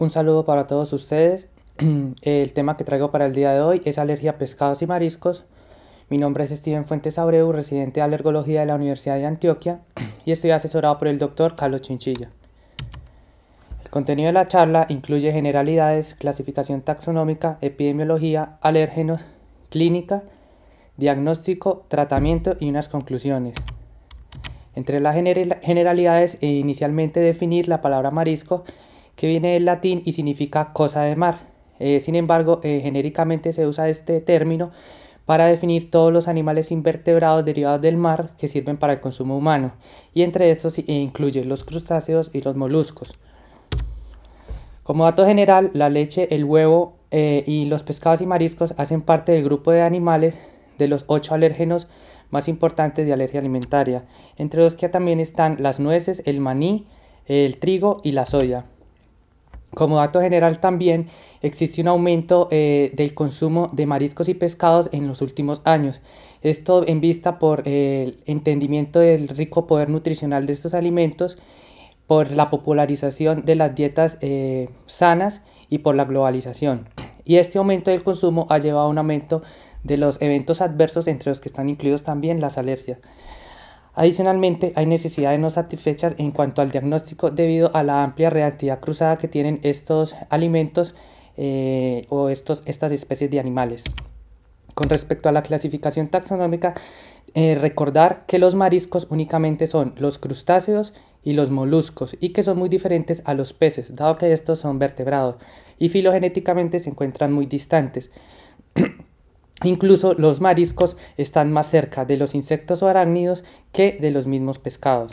Un saludo para todos ustedes. El tema que traigo para el día de hoy es alergia a pescados y mariscos. Mi nombre es Steven Fuentes Abreu, residente de alergología de la Universidad de Antioquia y estoy asesorado por el doctor Carlos Chinchilla. El contenido de la charla incluye generalidades, clasificación taxonómica, epidemiología, alérgenos, clínica, diagnóstico, tratamiento y unas conclusiones. Entre las generalidades, e inicialmente definir la palabra marisco que viene del latín y significa cosa de mar. Eh, sin embargo, eh, genéricamente se usa este término para definir todos los animales invertebrados derivados del mar que sirven para el consumo humano, y entre estos incluyen los crustáceos y los moluscos. Como dato general, la leche, el huevo eh, y los pescados y mariscos hacen parte del grupo de animales de los ocho alérgenos más importantes de alergia alimentaria, entre los que también están las nueces, el maní, el trigo y la soya. Como dato general también existe un aumento eh, del consumo de mariscos y pescados en los últimos años. Esto en vista por eh, el entendimiento del rico poder nutricional de estos alimentos, por la popularización de las dietas eh, sanas y por la globalización. Y este aumento del consumo ha llevado a un aumento de los eventos adversos entre los que están incluidos también las alergias. Adicionalmente, hay necesidades no satisfechas en cuanto al diagnóstico debido a la amplia reactividad cruzada que tienen estos alimentos eh, o estos, estas especies de animales. Con respecto a la clasificación taxonómica, eh, recordar que los mariscos únicamente son los crustáceos y los moluscos y que son muy diferentes a los peces, dado que estos son vertebrados y filogenéticamente se encuentran muy distantes. Incluso los mariscos están más cerca de los insectos o arácnidos que de los mismos pescados.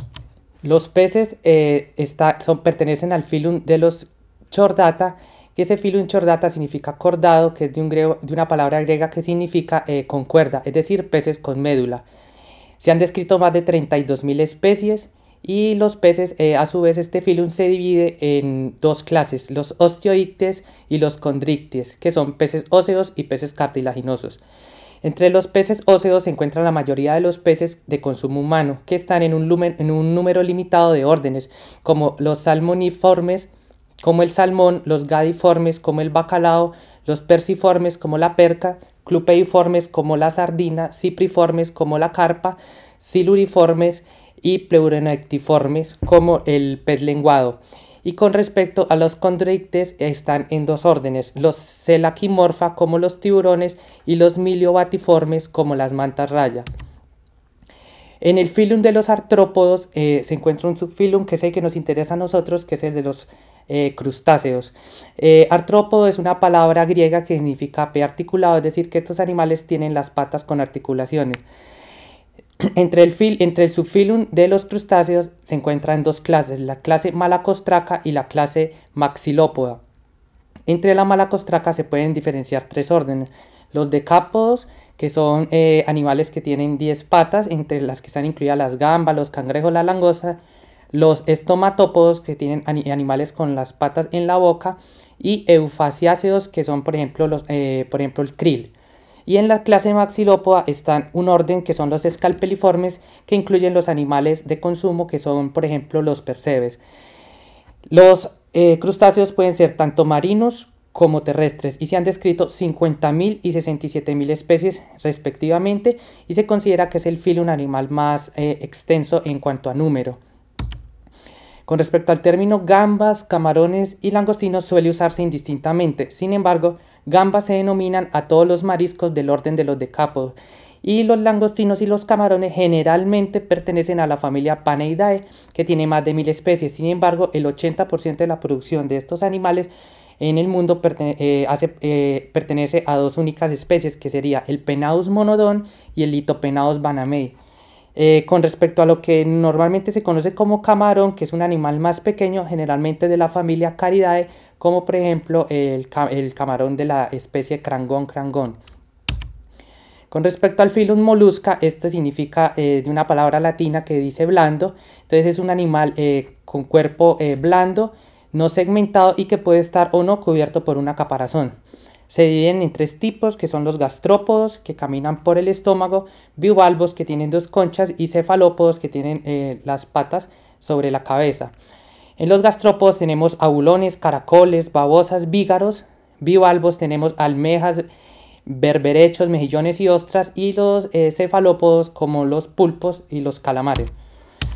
Los peces eh, son, pertenecen al filum de los chordata, que ese filum chordata significa cordado, que es de, un de una palabra griega que significa eh, con cuerda, es decir, peces con médula. Se han descrito más de 32.000 especies y los peces, eh, a su vez, este filum se divide en dos clases, los osteoictes y los condrictes, que son peces óseos y peces cartilaginosos. Entre los peces óseos se encuentran la mayoría de los peces de consumo humano, que están en un, en un número limitado de órdenes, como los salmoniformes, como el salmón, los gadiformes, como el bacalao, los persiformes, como la perca, clupeiformes, como la sardina, cipriformes, como la carpa, siluriformes, y pleuronectiformes como el pez lenguado. Y con respecto a los condrictes están en dos órdenes, los celaquimorfa como los tiburones y los miliobatiformes como las mantas raya. En el filum de los artrópodos eh, se encuentra un subfilum que es el que nos interesa a nosotros, que es el de los eh, crustáceos. Eh, artrópodo es una palabra griega que significa pe articulado, es decir, que estos animales tienen las patas con articulaciones. Entre el, fil, entre el subfilum de los crustáceos se encuentran dos clases, la clase malacostraca y la clase maxilópoda. Entre la malacostraca se pueden diferenciar tres órdenes. Los decápodos, que son eh, animales que tienen 10 patas, entre las que están incluidas las gambas, los cangrejos, la langosta. Los estomatópodos, que tienen animales con las patas en la boca. Y eufasiáceos, que son, por ejemplo, los, eh, por ejemplo el krill. Y en la clase maxilópoda están un orden que son los escalpeliformes, que incluyen los animales de consumo, que son, por ejemplo, los percebes. Los eh, crustáceos pueden ser tanto marinos como terrestres y se han descrito 50.000 y 67.000 especies respectivamente y se considera que es el filo un animal más eh, extenso en cuanto a número. Con respecto al término gambas, camarones y langostinos suele usarse indistintamente, sin embargo Gambas se denominan a todos los mariscos del orden de los decápodos y los langostinos y los camarones generalmente pertenecen a la familia Paneidae, que tiene más de mil especies. Sin embargo, el 80% de la producción de estos animales en el mundo eh, eh, pertenece a dos únicas especies, que sería el Penaus monodon y el Litopenaus banamei. Eh, con respecto a lo que normalmente se conoce como camarón, que es un animal más pequeño, generalmente de la familia Caridae, como por ejemplo el, camarón de la especie crangón crangón. Con respecto al filum molusca, esto significa eh, de una palabra latina que dice blando, entonces es un animal eh, con cuerpo blando, no segmentado y que puede estar o no cubierto por una caparazón. Se dividen en tres tipos, que son los gastrópodos, que caminan por el estómago, bivalvos, que tienen dos conchas, y cefalópodos, que tienen eh, las patas sobre la cabeza. En los gastrópodos tenemos abulones, caracoles, babosas, vígaros, bivalvos tenemos almejas, berberechos, mejillones y ostras, y los eh, cefalópodos como los pulpos y los calamares.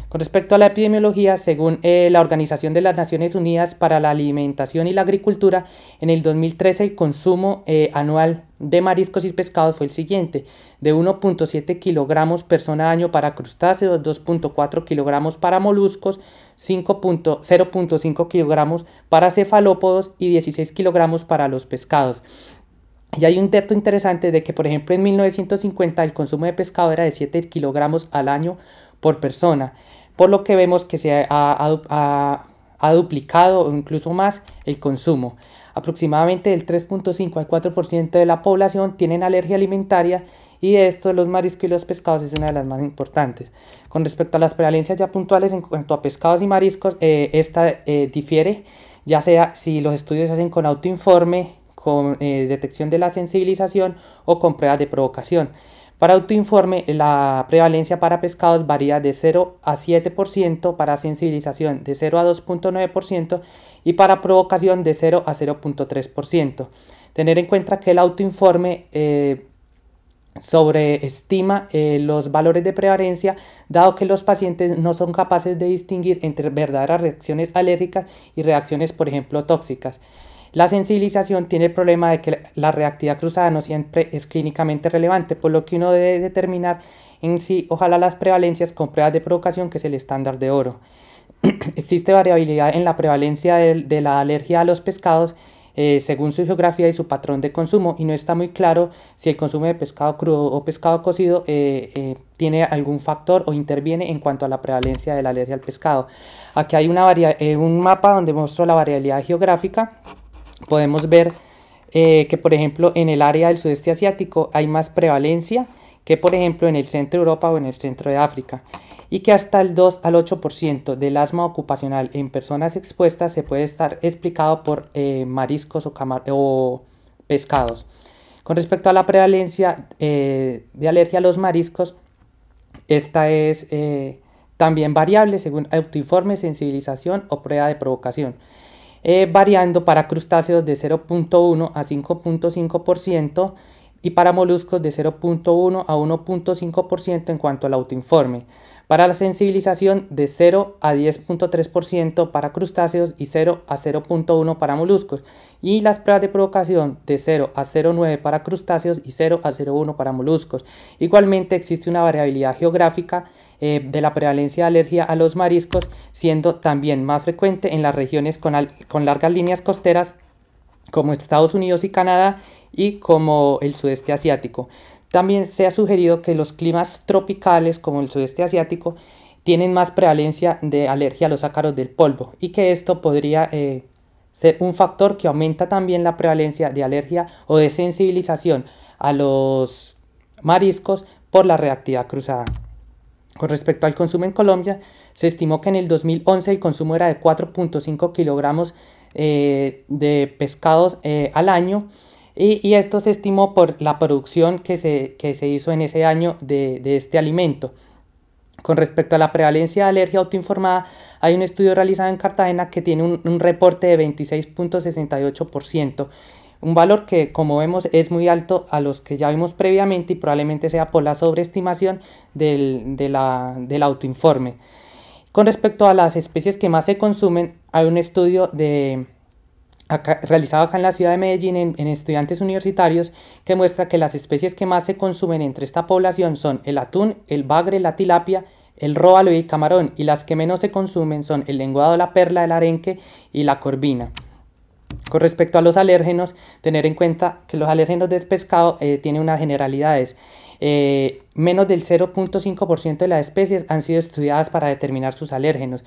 Con respecto a la epidemiología, según eh, la Organización de las Naciones Unidas para la Alimentación y la Agricultura, en el 2013 el consumo eh, anual de mariscos y pescados fue el siguiente, de 1.7 kilogramos persona año para crustáceos, 2.4 kilogramos para moluscos, 0.5 kilogramos para cefalópodos y 16 kilogramos para los pescados. Y hay un dato interesante de que, por ejemplo, en 1950 el consumo de pescado era de 7 kilogramos al año por persona por lo que vemos que se ha, duplicado o incluso más el consumo. Aproximadamente del 3.5 al 4% de la población tienen alergia alimentaria y de estos los mariscos y los pescados es una de las más importantes. Con respecto a las prevalencias ya puntuales en cuanto a pescados y mariscos, eh, esta eh, difiere ya sea si los estudios se hacen con autoinforme, con eh, detección de la sensibilización o con pruebas de provocación. Para autoinforme, la prevalencia para pescados varía de 0 a 7%, para sensibilización de 0 a 2.9% y para provocación de 0 a 0.3%. Tener en cuenta que el autoinforme eh, sobreestima eh, los valores de prevalencia, dado que los pacientes no son capaces de distinguir entre verdaderas reacciones alérgicas y reacciones, por ejemplo, tóxicas. La sensibilización tiene el problema de que la reactividad cruzada no siempre es clínicamente relevante, por lo que uno debe determinar en sí, ojalá las prevalencias con pruebas de provocación, que es el estándar de oro. Existe variabilidad en la prevalencia de, la alergia a los pescados eh, según su geografía y su patrón de consumo y no está muy claro si el consumo de pescado crudo o pescado cocido eh, eh, tiene algún factor o interviene en cuanto a la prevalencia de la alergia al pescado. Aquí hay una un mapa donde muestro la variabilidad geográfica podemos ver eh, que, por ejemplo, en el área del sudeste asiático hay más prevalencia que, por ejemplo, en el centro de Europa o en el centro de África, y que hasta el 2 al 8% del asma ocupacional en personas expuestas se puede estar explicado por eh, mariscos o, o pescados. Con respecto a la prevalencia eh, de alergia a los mariscos, esta es también variable según autoinforme, sensibilización o prueba de provocación. Eh, variando para crustáceos de 0.1 a 5.5%, y para moluscos de 0.1 a 1.5% en cuanto al autoinforme, para la sensibilización de 0 a 10.3% para crustáceos y 0 a 0.1 para moluscos, y las pruebas de provocación de 0 a 0.9 para crustáceos y 0 a 0.1 para moluscos. Igualmente existe una variabilidad geográfica eh, de la prevalencia de alergia a los mariscos, siendo también más frecuente en las regiones con, con largas líneas costeras como Estados Unidos y Canadá y como el sudeste asiático. También se ha sugerido que los climas tropicales como el sudeste asiático tienen más prevalencia de alergia a los ácaros del polvo y que esto podría eh, ser un factor que aumenta también la prevalencia de alergia o de sensibilización a los mariscos por la reactividad cruzada. Con respecto al consumo en Colombia, se estimó que en el 2011 el consumo era de 4.5 kilogramos eh, de pescados eh, al año y, esto se estimó por la producción que se, se hizo en ese año de, este alimento. Con respecto a la prevalencia de alergia autoinformada, hay un estudio realizado en Cartagena que tiene un, reporte de 26.68%, un valor que como vemos es muy alto a los que ya vimos previamente y probablemente sea por la sobreestimación de la, del autoinforme. Con respecto a las especies que más se consumen, hay un estudio de, realizado acá en la ciudad de Medellín en, estudiantes universitarios que muestra que las especies que más se consumen entre esta población son el atún, el bagre, la tilapia, el róbalo y el camarón y las que menos se consumen son el lenguado, la perla, el arenque y la corvina. Con respecto a los alérgenos, tener en cuenta que los alérgenos del pescado eh, tienen unas generalidades. Eh, menos del 0.5% de las especies han sido estudiadas para determinar sus alérgenos.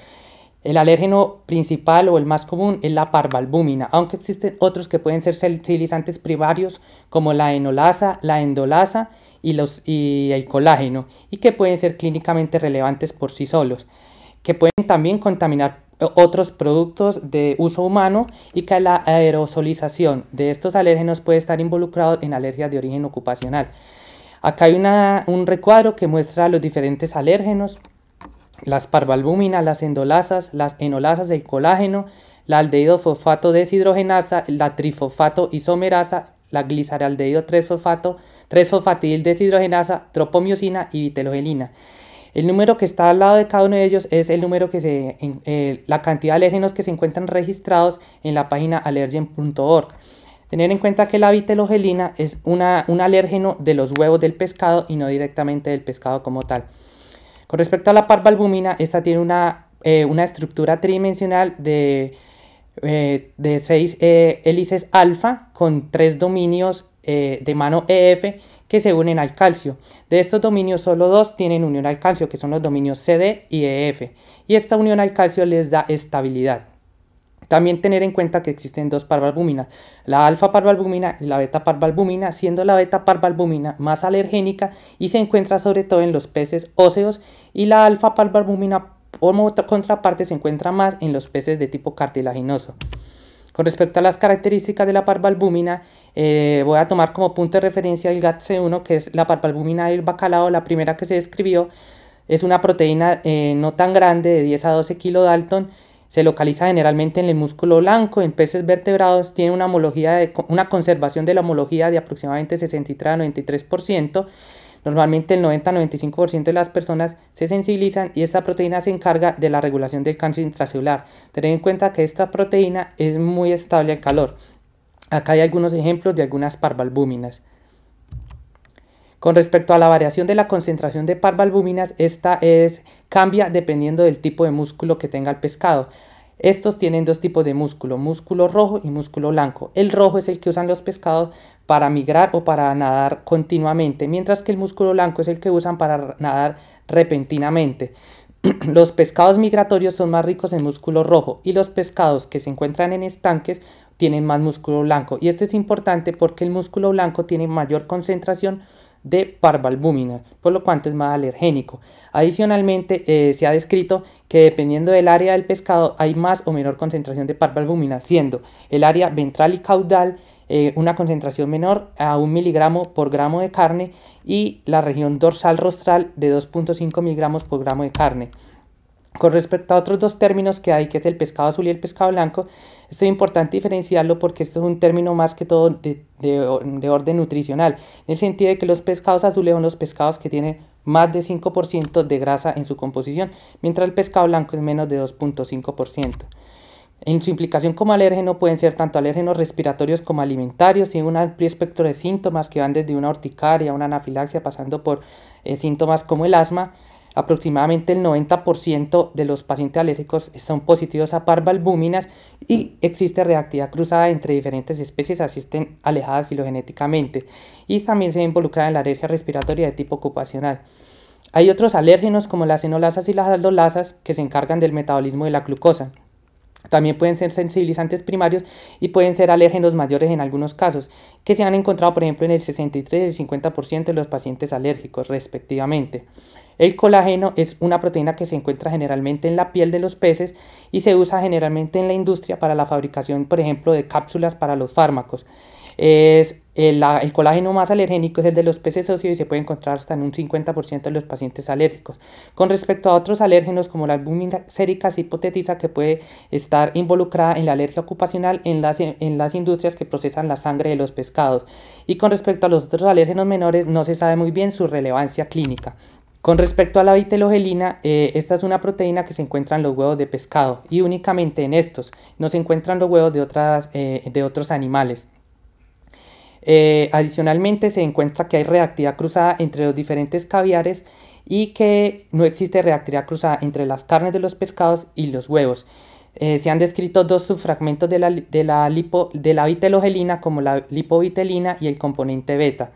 El alérgeno principal o el más común es la parvalbúmina, aunque existen otros que pueden ser sensibilizantes primarios como la enolasa, la endolasa y, los, y el colágeno, y que pueden ser clínicamente relevantes por sí solos, que pueden también contaminar otros productos de uso humano y que la aerosolización de estos alérgenos puede estar involucrado en alergias de origen ocupacional. Acá hay un recuadro que muestra los diferentes alérgenos las parvalbúminas, las endolasas, las enolasas del colágeno, la fosfato deshidrogenasa, la trifosfato isomerasa, la gliceraldehído 3-fosfato, 3-fosfatil deshidrogenasa, tropomiosina y vitelogelina. El número que está al lado de cada uno de ellos es el número que se, eh, la cantidad de alérgenos que se encuentran registrados en la página allergen.org. Tener en cuenta que la vitelogelina es una, un alérgeno de los huevos del pescado y no directamente del pescado como tal. Con respecto a la parvalbumina, esta tiene eh, una, estructura tridimensional de, eh, de seis eh, hélices alfa con tres dominios de mano EF que se unen al calcio. De estos dominios solo dos tienen unión al calcio, que son los dominios CD y EF, y esta unión al calcio les da estabilidad. También tener en cuenta que existen dos parvalbuminas, la alfa parvalbumina y la beta parvalbumina, siendo la beta parvalbumina más alergénica y se encuentra sobre todo en los peces óseos y la alfa parvalbumina como contraparte se encuentra más en los peces de tipo cartilaginoso. Con respecto a las características de la parvalbumina, eh, voy a tomar como punto de referencia el GATC1, que es la parvalbumina del bacalao, la primera que se describió. Es una proteína eh, no tan grande, de 10 a 12 kilodalton, se localiza generalmente en el músculo blanco, en peces vertebrados tiene una, homología de, una conservación de la homología de aproximadamente 63 a 93%. Normalmente el 90-95% de las personas se sensibilizan y esta proteína se encarga de la regulación del cáncer intracelular. ten en cuenta que esta proteína es muy estable al calor. Acá hay algunos ejemplos de algunas parvalbúminas. Con respecto a la variación de la concentración de parvalbuminas, esta es, cambia dependiendo del tipo de músculo que tenga el pescado. Estos tienen dos tipos de músculo, músculo rojo y músculo blanco. El rojo es el que usan los pescados para migrar o para nadar continuamente, mientras que el músculo blanco es el que usan para nadar repentinamente. los pescados migratorios son más ricos en músculo rojo y los pescados que se encuentran en estanques tienen más músculo blanco. Y esto es importante porque el músculo blanco tiene mayor concentración de parvalbúmina, por lo cuanto es más alergénico. Adicionalmente, eh, se ha descrito que dependiendo del área del pescado hay más o menor concentración de parvalbúmina, siendo el área ventral y caudal eh, una concentración menor a 1 miligramo por gramo de carne y la región dorsal rostral de 2.5 miligramos por gramo de carne. Con respecto a otros dos términos que hay, que es el pescado azul y el pescado blanco, es importante diferenciarlo porque esto es un término más que todo de, orden nutricional, en el sentido de que los pescados azules son los pescados que tienen más de 5% de grasa en su composición, mientras el pescado blanco es menos de 2.5%. En su implicación como alérgeno pueden ser tanto alérgenos respiratorios como alimentarios y un amplio espectro de síntomas que van desde una urticaria, una anafilaxia, pasando por eh, síntomas como el asma, Aproximadamente el 90% de los pacientes alérgicos son positivos a parvalbúminas y existe reactividad cruzada entre diferentes especies, así estén alejadas filogenéticamente. Y también se ve en la alergia respiratoria de tipo ocupacional. Hay otros alérgenos como las enolasas y las aldolasas que se encargan del metabolismo de la glucosa. También pueden ser sensibilizantes primarios y pueden ser alérgenos mayores en algunos casos, que se han encontrado por ejemplo en el 63 y el 50% de los pacientes alérgicos respectivamente. El colágeno es una proteína que se encuentra generalmente en la piel de los peces y se usa generalmente en la industria para la fabricación, por ejemplo, de cápsulas para los fármacos. Es el, colágeno más alergénico es el de los peces óseos y se puede encontrar hasta en un 50% de los pacientes alérgicos. Con respecto a otros alérgenos como la albúmina sérica, se hipotetiza que puede estar involucrada en la alergia ocupacional en las, industrias que procesan la sangre de los pescados. Y con respecto a los otros alérgenos menores, no se sabe muy bien su relevancia clínica. Con respecto a la vitelogelina, eh, esta es una proteína que se encuentra en los huevos de pescado y únicamente en estos, no se encuentran los huevos de, otras, eh, de otros animales. Eh, adicionalmente se encuentra que hay reactividad cruzada entre los diferentes caviares y que no existe reactividad cruzada entre las carnes de los pescados y los huevos. Eh, se han descrito dos subfragmentos de la, de la, lipo, de la vitelogelina como la lipovitelina y el componente beta.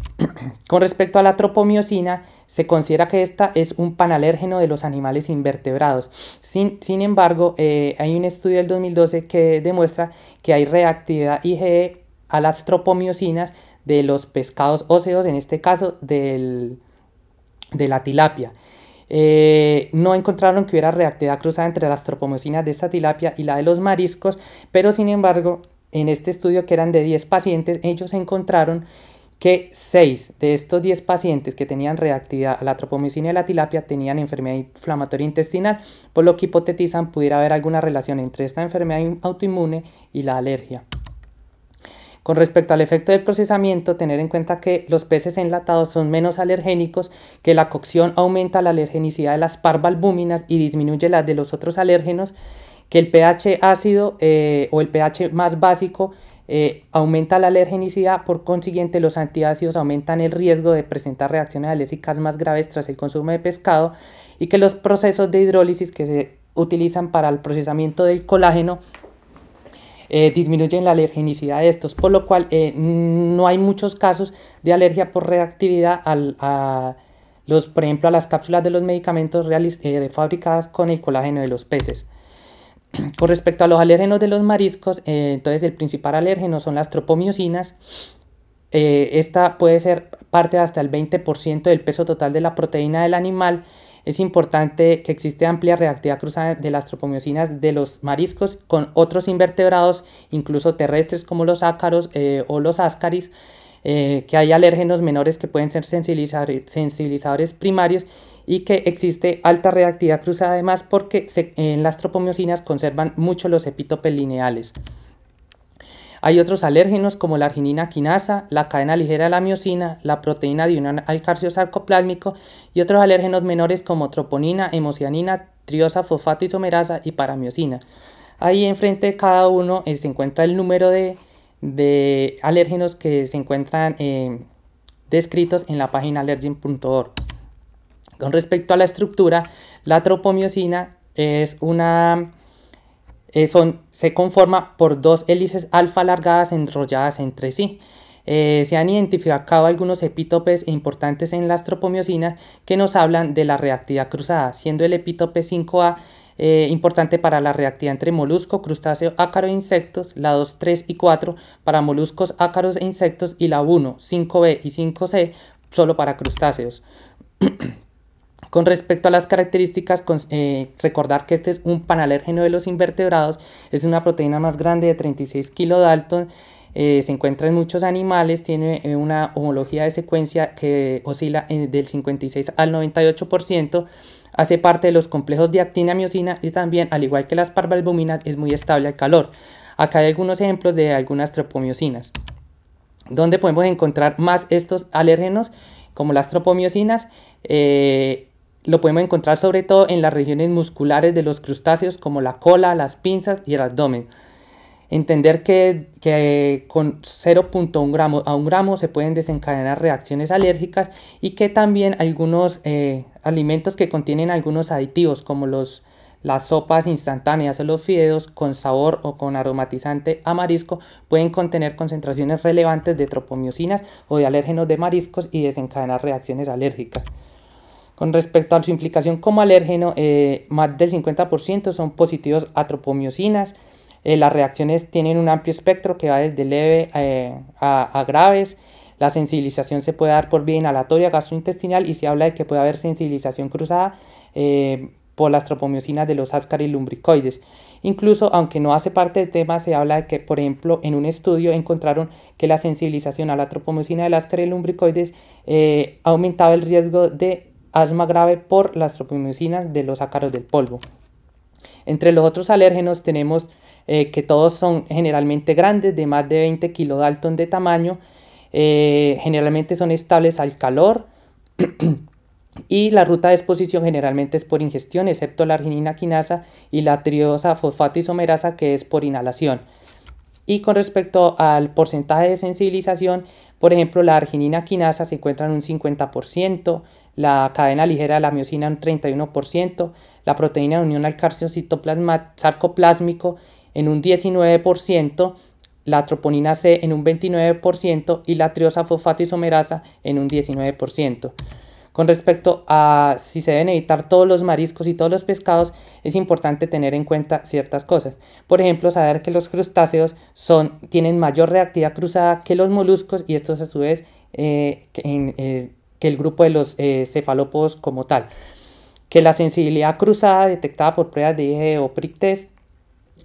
Con respecto a la tropomiosina, se considera que esta es un panalérgeno de los animales invertebrados. Sin, embargo, eh, hay un estudio del 2012 que demuestra que hay reactividad IgE a las tropomiocinas de los pescados óseos, en este caso del, de la tilapia. Eh, no encontraron que hubiera reactividad cruzada entre las tropomiocinas de esta tilapia y la de los mariscos, pero sin embargo, en este estudio que eran de 10 pacientes, ellos encontraron que 6 de estos 10 pacientes que tenían reactividad a la tropomiocina de la tilapia tenían enfermedad inflamatoria intestinal, por lo que hipotetizan pudiera haber alguna relación entre esta enfermedad autoinmune y la alergia. Con respecto al efecto del procesamiento, tener en cuenta que los peces enlatados son menos alergénicos, que la cocción aumenta la alergenicidad de las parvalbúminas y disminuye la de los otros alérgenos, que el pH ácido eh, o el pH más básico eh, aumenta la alergenicidad, por consiguiente los antiácidos aumentan el riesgo de presentar reacciones alérgicas más graves tras el consumo de pescado y que los procesos de hidrólisis que se utilizan para el procesamiento del colágeno eh, disminuyen la alergenicidad de estos, por lo cual eh, no hay muchos casos de alergia por reactividad a los, por ejemplo, a las cápsulas de los medicamentos eh, fabricadas con el colágeno de los peces. Con respecto a los alérgenos de los mariscos, entonces el principal alérgeno son las tropomiosinas. esta puede ser parte de hasta el 20% del peso total de la proteína del animal es importante que existe amplia reactividad cruzada de las tropomiocinas de los mariscos con otros invertebrados, incluso terrestres como los ácaros eh, o los áscaris, eh, que hay alérgenos menores que pueden ser sensibilizadores primarios y que existe alta reactividad cruzada además porque en las tropomiocinas conservan mucho los epítopes lineales. Hay otros alérgenos como la arginina quinasa, la cadena ligera de la miocina, la proteína de un alcarcio sarcoplásmico y otros alérgenos menores como troponina, hemocianina, triosa fosfato isomerasa y paramiocina. Ahí enfrente de cada uno eh, se encuentra el número de, alérgenos que se encuentran eh, descritos en la página allergen.org. Con respecto a la estructura, la tropomiosina es una eh, se conforma por dos hélices alfa alargadas enrolladas entre sí. Eh, se han identificado algunos epítopes importantes en las tropomiosinas que nos hablan de la reactividad cruzada, siendo el epítope 5A eh, importante para la reactividad entre molusco, crustáceo, ácaro e insectos, la 2, 3 y 4 para moluscos, ácaros e insectos y la 1, 5B y 5C solo para crustáceos. Con respecto a las características, eh, recordar que este es un panalérgeno de los invertebrados, es una proteína más grande de 36 kilodalton, eh, se encuentra en muchos animales, tiene eh, una homología de secuencia que oscila del 56 al 98%, hace parte de los complejos de actina, miocina y también, al igual que las parvalbuminas, es muy estable al calor. Acá hay algunos ejemplos de algunas tropomiocinas. ¿Dónde podemos encontrar más estos alérgenos? Como las tropomiocinas... Lo podemos encontrar sobre todo en las regiones musculares de los crustáceos como la cola, las pinzas y el abdomen. Entender que, con 0.1 gramo a 1 gramo se pueden desencadenar reacciones alérgicas y que también algunos eh, alimentos que contienen algunos aditivos como las sopas instantáneas o los fideos con sabor o con aromatizante a marisco pueden contener concentraciones relevantes de tropomiosinas o de alérgenos de mariscos y desencadenar reacciones alérgicas. Con respecto a su implicación como alérgeno, eh, más del 50% son positivos a tropomiosinas. Eh, las reacciones tienen un amplio espectro que va desde leve eh, a, graves. La sensibilización se puede dar por vía inhalatoria, gastrointestinal y se habla de que puede haber sensibilización cruzada por las tropomiosinas de los ascaris lumbricoides. Incluso, aunque no hace parte del tema, se habla de que, por ejemplo, en un estudio encontraron que la sensibilización a la tropomiosina del ascaris lumbricoides aumentaba el riesgo de asma grave por las tropomicinas de los ácaros del polvo. Entre los otros alérgenos tenemos eh, que todos son generalmente grandes, de más de 20 kilodalton de tamaño, eh, generalmente son estables al calor y la ruta de exposición generalmente es por ingestión, excepto la arginina quinasa y la triosa fosfato isomerasa que es por inhalación. Y con respecto al porcentaje de sensibilización, por ejemplo, la arginina quinasa se encuentra en un 50%, la cadena ligera de la miocina en un 31%, la proteína de unión al calcio sarcoplásmico en un 19%, la troponina C en un 29% y la triosa isomerasa en un 19%. Con respecto a si se deben evitar todos los mariscos y todos los pescados, es importante tener en cuenta ciertas cosas. Por ejemplo, saber que los crustáceos son, tienen mayor reactividad cruzada que los moluscos y estos a su vez eh, eh, que el grupo de los eh, cefalópodos como tal. Que la sensibilidad cruzada detectada por pruebas de IgE o PRIC test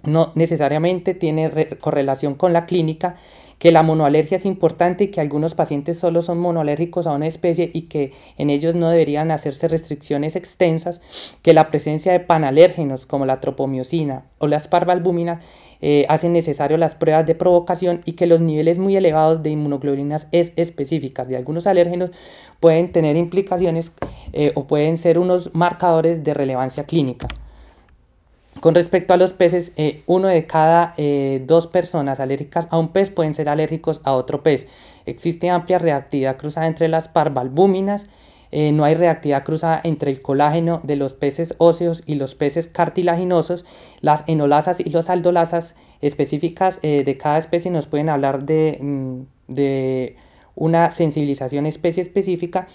no necesariamente tiene correlación con la clínica que la monoalergia es importante y que algunos pacientes solo son monoalérgicos a una especie y que en ellos no deberían hacerse restricciones extensas, que la presencia de panalérgenos como la tropomiocina o las esparvalbumina eh, hacen necesario las pruebas de provocación y que los niveles muy elevados de inmunoglobulinas es específicas de algunos alérgenos pueden tener implicaciones eh, o pueden ser unos marcadores de relevancia clínica. Con respecto a los peces, eh, uno de cada eh, dos personas alérgicas a un pez pueden ser alérgicos a otro pez. Existe amplia reactividad cruzada entre las parvalbúminas. Eh, no hay reactividad cruzada entre el colágeno de los peces óseos y los peces cartilaginosos. Las enolasas y los aldolasas específicas de cada especie nos pueden hablar de, mm, de una sensibilización especie específica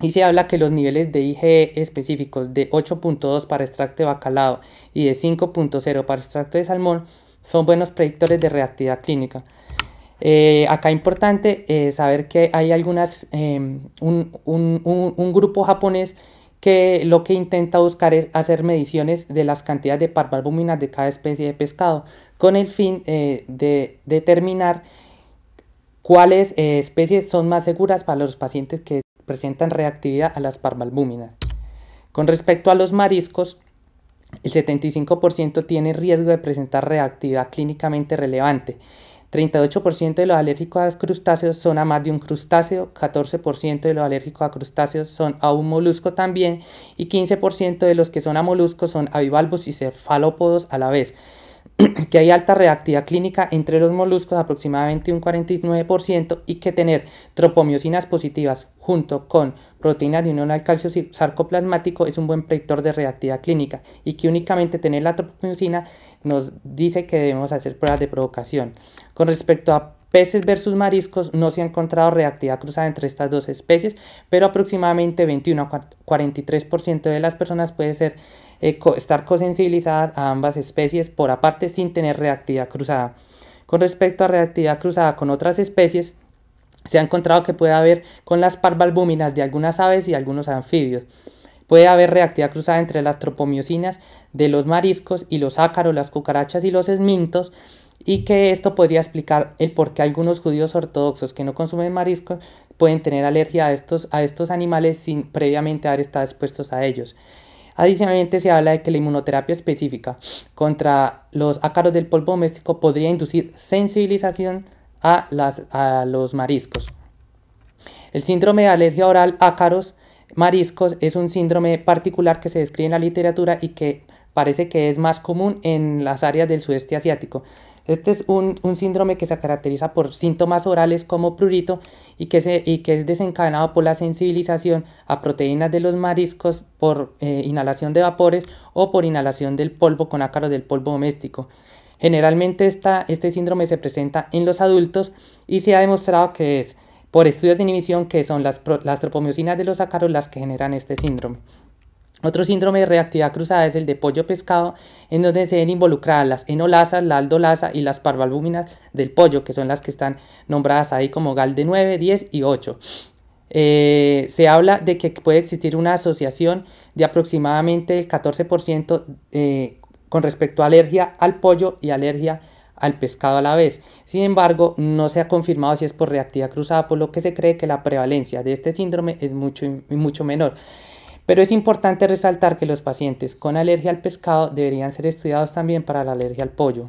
y se habla que los niveles de IgE específicos de 8.2 para extracto de bacalao y de 5.0 para extracto de salmón son buenos predictores de reactividad clínica. Acá eh, acá importante eh, saber que hay algunas, em, un, grupo japonés que lo que intenta buscar es hacer mediciones de las cantidades de parvalbuminas de cada especie de pescado con el fin eh, de determinar cuáles especies son más seguras para los pacientes que presentan reactividad a las parvalbúminas. Con respecto a los mariscos, el 75% tiene riesgo de presentar reactividad clínicamente relevante. 38% de los alérgicos a crustáceos son a más de un crustáceo, 14% de los alérgicos a crustáceos son a un molusco también y 15% de los que son a moluscos son a bivalvos y cefalópodos a la vez. que hay alta reactividad clínica entre los moluscos, aproximadamente un 49%, y que tener tropomiosinas positivas junto con proteína de unión al calcio sarcoplasmático es un buen predictor de reactividad clínica y que únicamente tener la tropomiosina nos dice que debemos hacer pruebas de provocación. Con respecto a peces versus mariscos, no se ha encontrado reactividad cruzada entre estas dos especies, pero aproximadamente 21 a 43% de las personas puede ser, eh, estar cosensibilizadas a ambas especies por aparte sin tener reactividad cruzada. Con respecto a reactividad cruzada con otras especies, se ha encontrado que puede haber con las parvalbúminas de algunas aves y algunos anfibios. Puede haber reactividad cruzada entre las tropomiosinas de los mariscos y los ácaros, las cucarachas y los esmintos, y que esto podría explicar el por qué algunos judíos ortodoxos que no consumen mariscos pueden tener alergia a estos, a estos animales sin previamente haber estado expuestos a ellos. Adicionalmente se habla de que la inmunoterapia específica contra los ácaros del polvo doméstico podría inducir sensibilización a, las, a los mariscos. El síndrome de alergia oral ácaros mariscos es un síndrome particular que se describe en la literatura y que parece que es más común en las áreas del sudeste asiático. Este es un, síndrome que se caracteriza por síntomas orales como prurito y que, se, y que es desencadenado por la sensibilización a proteínas de los mariscos por eh, inhalación de vapores o por inhalación del polvo con ácaros del polvo doméstico. Generalmente este síndrome se presenta en los adultos y se ha demostrado que es por estudios de inhibición que son las, las tropomiosinas de los ácaros las que generan este síndrome. Otro síndrome de reactividad cruzada es el de pollo pescado, en donde se ven involucradas las enolasas, la aldolasa y las parvalbúminas del pollo, que son las que están nombradas ahí como GALDE 9, 10 y 8. Eh, se habla de que puede existir una asociación de aproximadamente el 14% eh, con respecto a alergia al pollo y alergia al pescado a la vez. Sin embargo, no se ha confirmado si es por reactividad cruzada, por lo que se cree que la prevalencia de este síndrome es mucho, mucho menor. Pero es importante resaltar que los pacientes con alergia al pescado deberían ser estudiados también para la alergia al pollo.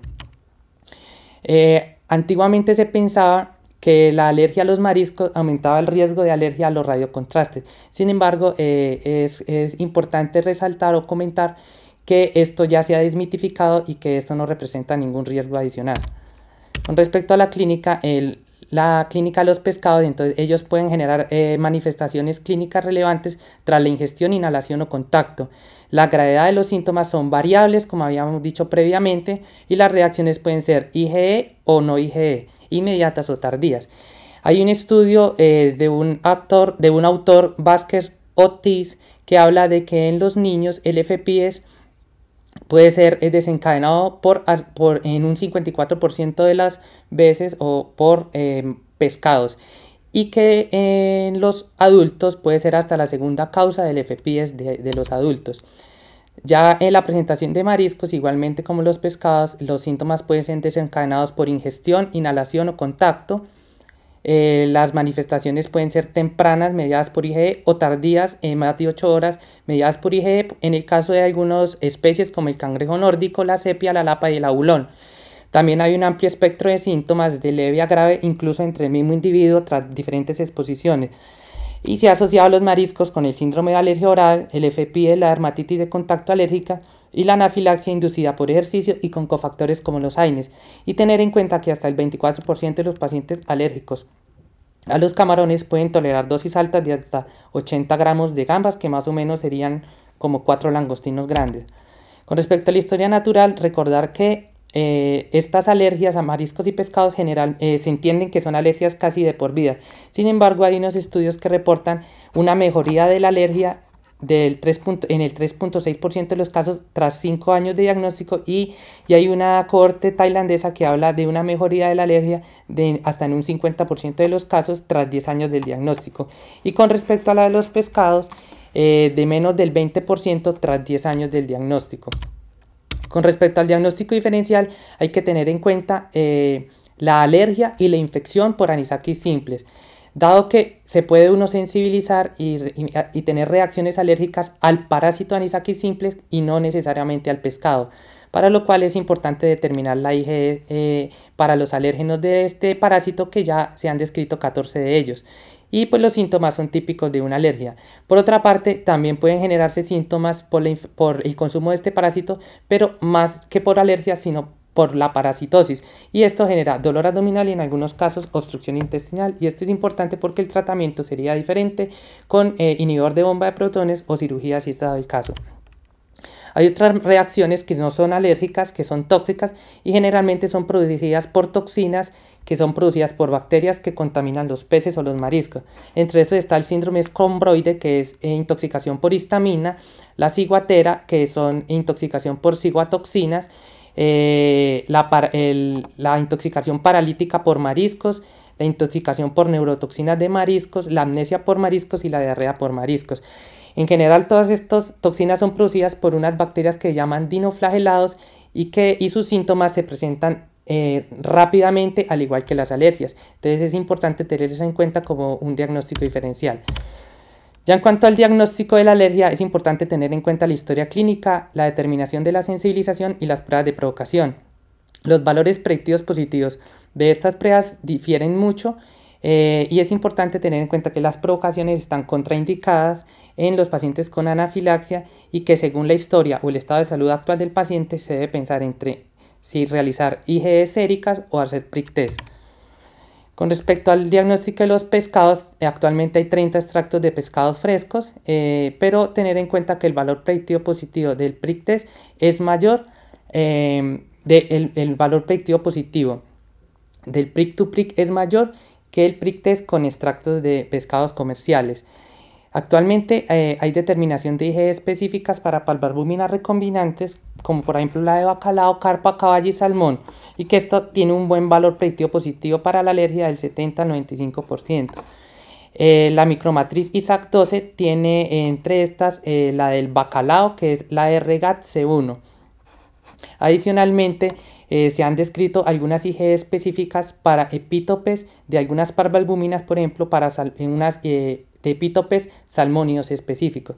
Eh, antiguamente se pensaba que la alergia a los mariscos aumentaba el riesgo de alergia a los radiocontrastes. Sin embargo, eh, es, es importante resaltar o comentar que esto ya se ha desmitificado y que esto no representa ningún riesgo adicional. Con respecto a la clínica, el, la clínica de los pescados, entonces ellos pueden generar eh, manifestaciones clínicas relevantes tras la ingestión, inhalación o contacto. La gravedad de los síntomas son variables, como habíamos dicho previamente, y las reacciones pueden ser IgE o no IgE, inmediatas o tardías. Hay un estudio eh, de, un actor, de un autor, Vázquez Ortiz, que habla de que en los niños el FPS puede ser eh, desencadenado por, en un 54% de las veces o por em, pescados y que en los adultos puede ser hasta la segunda causa del FPI de, de los adultos. Ya en la presentación de mariscos, igualmente como los pescados, los síntomas pueden ser desencadenados por ingestión, inhalación o contacto eh, las manifestaciones pueden ser tempranas, mediadas por IgE, o tardías, en eh, más de 8 horas, mediadas por IgE, en el caso de algunas especies como el cangrejo nórdico, la sepia, la lapa y el abulón. También hay un amplio espectro de síntomas de leve a grave, incluso entre el mismo individuo tras diferentes exposiciones. Y se ha asociado a los mariscos con el síndrome de alergia oral, el FPI la dermatitis de contacto alérgica, y la anafilaxia inducida por ejercicio y con cofactores como los AINES, y tener en cuenta que hasta el 24% de los pacientes alérgicos a los camarones pueden tolerar dosis altas de hasta 80 gramos de gambas, que más o menos serían como cuatro langostinos grandes. Con respecto a la historia natural, recordar que eh, estas alergias a mariscos y pescados general, eh, se entienden que son alergias casi de por vida. Sin embargo, hay unos estudios que reportan una mejoría de la alergia en el 3.6% de los casos tras 5 años de diagnóstico y, hay una corte tailandesa que habla de una mejoría de la alergia de hasta en un 50% de los casos tras 10 años del diagnóstico. Y con respecto a la de los pescados, eh, de menos del 20% tras 10 años del diagnóstico. Con respecto al diagnóstico diferencial, hay que tener en cuenta eh, la alergia y la infección por anisakis simples. Dado que se puede uno sensibilizar y, tener reacciones alérgicas al parásito anisakis simple y no necesariamente al pescado, para lo cual es importante determinar la IgE eh, para los alérgenos de este parásito que ya se han descrito 14 de ellos y pues los síntomas son típicos de una alergia. Por otra parte, también pueden generarse síntomas por, por, el consumo de este parásito, pero más que por alergia, sino por por la parasitosis y esto genera dolor abdominal y en algunos casos obstrucción intestinal y esto es importante porque el tratamiento sería diferente con eh, inhibidor de bomba de protones o cirugía si es dado el caso. Hay otras reacciones que no son alérgicas, que son tóxicas y generalmente son producidas por toxinas que son producidas por bacterias que contaminan los peces o los mariscos. Entre eso está el síndrome escombroide, que es eh, intoxicación por histamina, la ciguatera, que son intoxicación por ciguatoxinas, eh, la, intoxicación paralítica por mariscos, la intoxicación por neurotoxinas de mariscos, la amnesia por mariscos y la diarrea por mariscos. En general, todas estas toxinas son producidas por unas bacterias que se llaman dinoflagelados y, que, y sus síntomas se presentan eh, rápidamente, al igual que las alergias. Entonces es importante tener eso en cuenta como un diagnóstico diferencial. Ya en cuanto al diagnóstico de la alergia, es importante tener en cuenta la historia clínica, la determinación de la sensibilización y las pruebas de provocación. Los valores predictivos positivos de estas pruebas difieren mucho eh, y es importante tener en cuenta que las provocaciones están contraindicadas en los pacientes con anafilaxia y que según la historia o el estado de salud actual del paciente se debe pensar entre si realizar IgE séricas o hacer prick test. Con respecto al diagnóstico de los pescados, eh, actualmente hay 30 extractos de pescados frescos, eh, pero tener en cuenta que el valor predictivo positivo del prick test es mayor em, el valor predictivo positivo del to prick es mayor que el prick test con extractos de pescados comerciales. Actualmente eh, hay determinación de IgE específicas para palbarbúminas recombinantes como por ejemplo la de bacalao, carpa, caballo y salmón, y que esto tiene un buen valor predictivo positivo para la alergia del 70 al 95%. Eh, la micromatriz ISAC-12 tiene entre estas eh, la del bacalao, que es la RGAT-C1. Adicionalmente, eh, se han descrito algunas IgE específicas para epítopes de algunas parvalbuminas, por ejemplo, para unas de epítopes salmónidos específicos.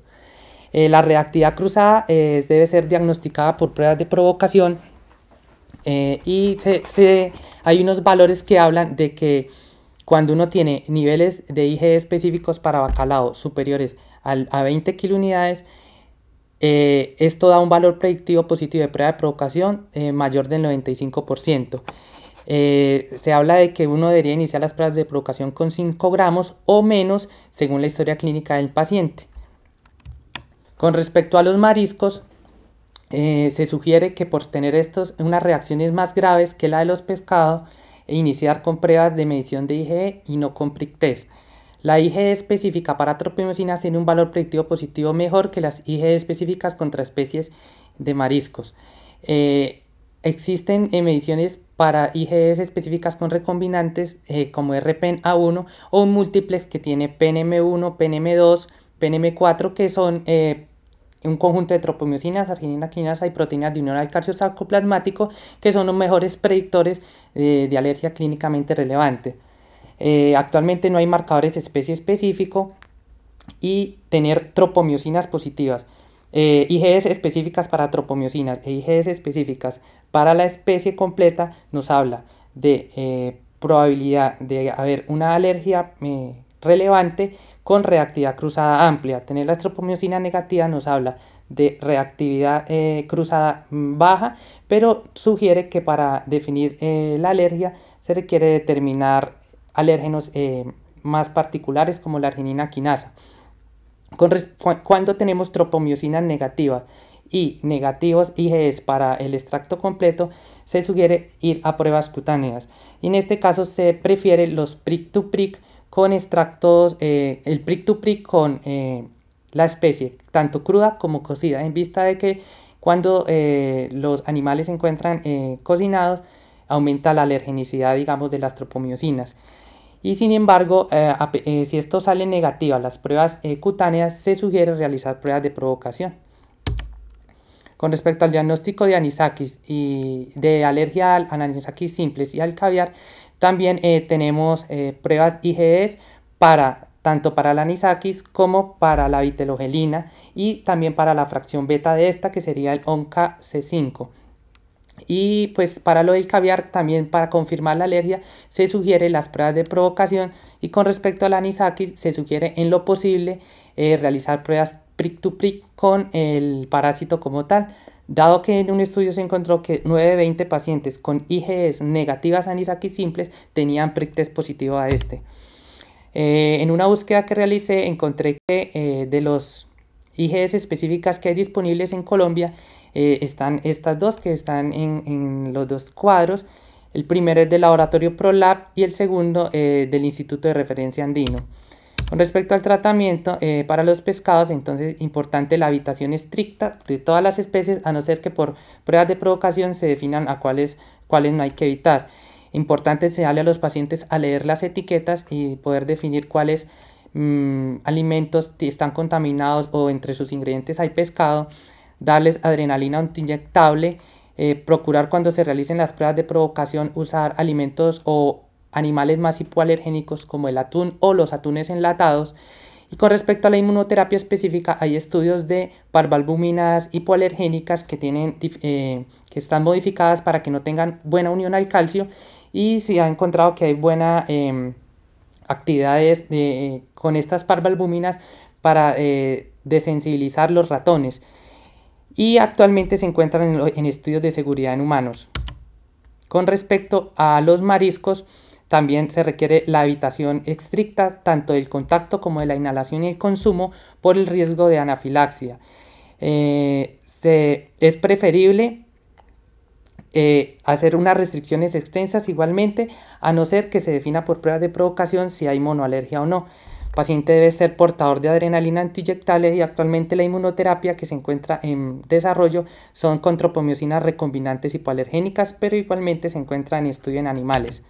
Eh, la reactividad cruzada eh, debe ser diagnosticada por pruebas de provocación eh, y hay unos valores que hablan de que cuando uno tiene niveles de IgE específicos para bacalao superiores a 20 unidades esto da un valor predictivo positivo de prueba de provocación mayor del 95%. se habla de que uno debería iniciar las pruebas de provocación con 5 gramos o menos según la historia clínica del paciente. Con respecto a los mariscos, eh, se sugiere que por tener estos unas reacciones más graves que la de los pescados e iniciar con pruebas de medición de IgE y no con test La IgE específica para tropimosinas tiene un valor predictivo positivo mejor que las IgE específicas contra especies de mariscos. Eh, existen eh, mediciones para IGEs específicas con recombinantes como a 1 o un que tiene PNM1, PNM2, PNM4 que son un conjunto de tropomiosinas, arginina, quinasa y proteínas de unión al calcio sarcoplasmático, que son los mejores predictores eh, de alergia clínicamente relevante. Eh, actualmente no hay marcadores especie específico y tener tropomiosinas positivas. Eh, IGS específicas para tropomiosinas e IGS específicas para la especie completa nos habla de eh, probabilidad de haber una alergia relevante con reactividad cruzada amplia. Tener la estropomiosina negativa nos habla de reactividad eh, cruzada mm, baja, pero sugiere que para definir eh, la alergia se requiere determinar alérgenos eh, más particulares como la arginina quinasa. cuando tenemos tropomiosina negativa y negativos IGS para el extracto completo, se sugiere ir a pruebas cutáneas. Y en este caso se prefiere los prick to prick con extractos, eh, el prick to prick con eh, la especie, tanto cruda como cocida, en vista de que cuando eh, los animales se encuentran cocinados, aumenta la alergenicidad, digamos, de las tropomiosinas. Y sin embargo, si esto sale negativo a las pruebas cutáneas, se sugiere realizar pruebas de provocación. Con respecto al diagnóstico de anisakis y de alergia al anisakis simples y al caviar, también eh, tenemos eh, pruebas IgS para tanto para la anisakis como para la vitelogelina y también para la fracción beta de esta que sería el onca C5. Y pues para lo del caviar, también para confirmar la alergia, se sugiere las pruebas de provocación y con respecto a la anisakis, se sugiere en lo posible eh, realizar pruebas prick to prick con el parásito como tal. Dado que en un estudio se encontró que 9 de 20 pacientes con IGS e negativas a Anisakis simples tenían PRICTES positivo a este. Eh, en una búsqueda que realicé encontré que eh, de los IGS e específicas que hay disponibles en Colombia eh, están estas dos que están en, en, los dos cuadros. El primero es del laboratorio ProLab y el segundo del Instituto de Referencia Andino. Con respecto al tratamiento eh, para los pescados, entonces importante la habitación estricta de todas las especies, a no ser que por pruebas de provocación se definan a cuáles, cuáles no hay que evitar. Importante se darle a los pacientes a leer las etiquetas y poder definir cuáles mm, alimentos están contaminados o entre sus ingredientes hay pescado, darles adrenalina autoinyectable, eh, procurar cuando se realicen las pruebas de provocación usar alimentos o animales más hipoalergénicos como el atún o los atunes enlatados. Y con respecto a la inmunoterapia específica, hay estudios de parvalbuminas hipoalergénicas que, tienen, eh, que están modificadas para que no tengan buena unión al calcio y se ha encontrado que hay buena em, actividades con estas parvalbuminas para eh, desensibilizar los ratones y actualmente se encuentran en estudios de seguridad en humanos. Con respecto a los mariscos, también se requiere la habitación estricta tanto del contacto como de la inhalación y el consumo por el riesgo de anafilaxia. Eh, se, es preferible eh, hacer unas restricciones extensas igualmente, a no ser que se defina por pruebas de provocación si hay monoalergia o no. El paciente debe ser portador de adrenalina antiyectal y actualmente la inmunoterapia que se encuentra en desarrollo son con recombinantes hipoalergénicas, pero igualmente se encuentra en estudio en animales.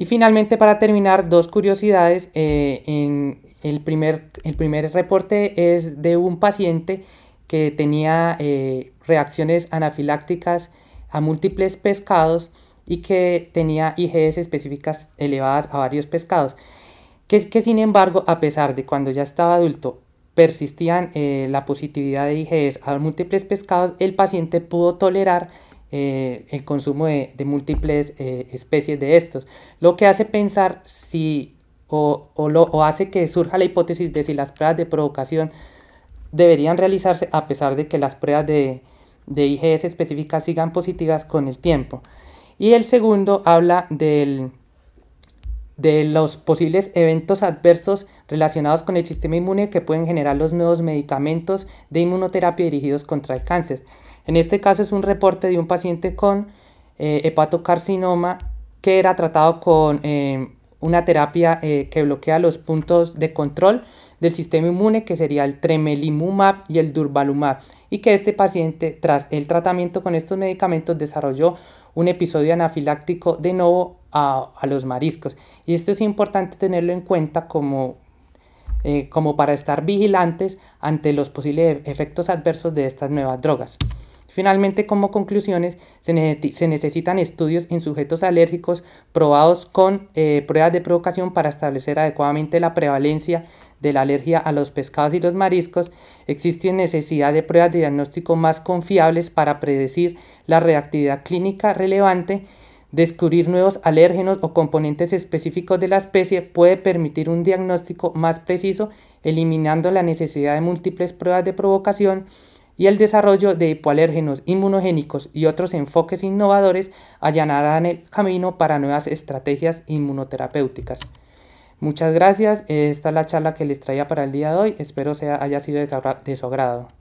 Y finalmente, para terminar, dos curiosidades. Eh, en el, primer, el primer reporte es de un paciente que tenía eh, reacciones anafilácticas a múltiples pescados y que tenía IGS específicas elevadas a varios pescados, que, que sin embargo, a pesar de cuando ya estaba adulto, persistían eh, la positividad de IGS a múltiples pescados, el paciente pudo tolerar eh, el consumo de, múltiples eh, especies de estos, lo que hace pensar si o, o hace que surja la hipótesis de si las pruebas de provocación deberían realizarse a pesar de que las pruebas de, IGS específicas sigan positivas con el tiempo. Y el segundo habla de los posibles eventos adversos relacionados con el sistema inmune que pueden generar los nuevos medicamentos de inmunoterapia dirigidos contra el cáncer. En este caso es un reporte de un paciente con eh, hepatocarcinoma que era tratado con eh, una terapia eh, que bloquea los puntos de control del sistema inmune, que sería el tremelimumab y el durvalumab, y que este paciente, tras el tratamiento con estos medicamentos, desarrolló un episodio anafiláctico de nuevo a, los mariscos. Y esto es importante tenerlo en cuenta como para estar vigilantes ante los posibles efectos adversos de estas nuevas drogas. Finalmente, como conclusiones, se, necesitan estudios en sujetos alérgicos probados con eh, pruebas de provocación para establecer adecuadamente la prevalencia de la alergia a los pescados y los mariscos, existe necesidad de pruebas de diagnóstico más confiables para predecir la reactividad clínica relevante Descubrir nuevos alérgenos o componentes específicos de la especie puede permitir un diagnóstico más preciso, eliminando la necesidad de múltiples pruebas de provocación y el desarrollo de hipoalérgenos inmunogénicos y otros enfoques innovadores allanarán el camino para nuevas estrategias inmunoterapéuticas. Muchas gracias, esta es la charla que les traía para el día de hoy, espero sea, haya sido de su agrado.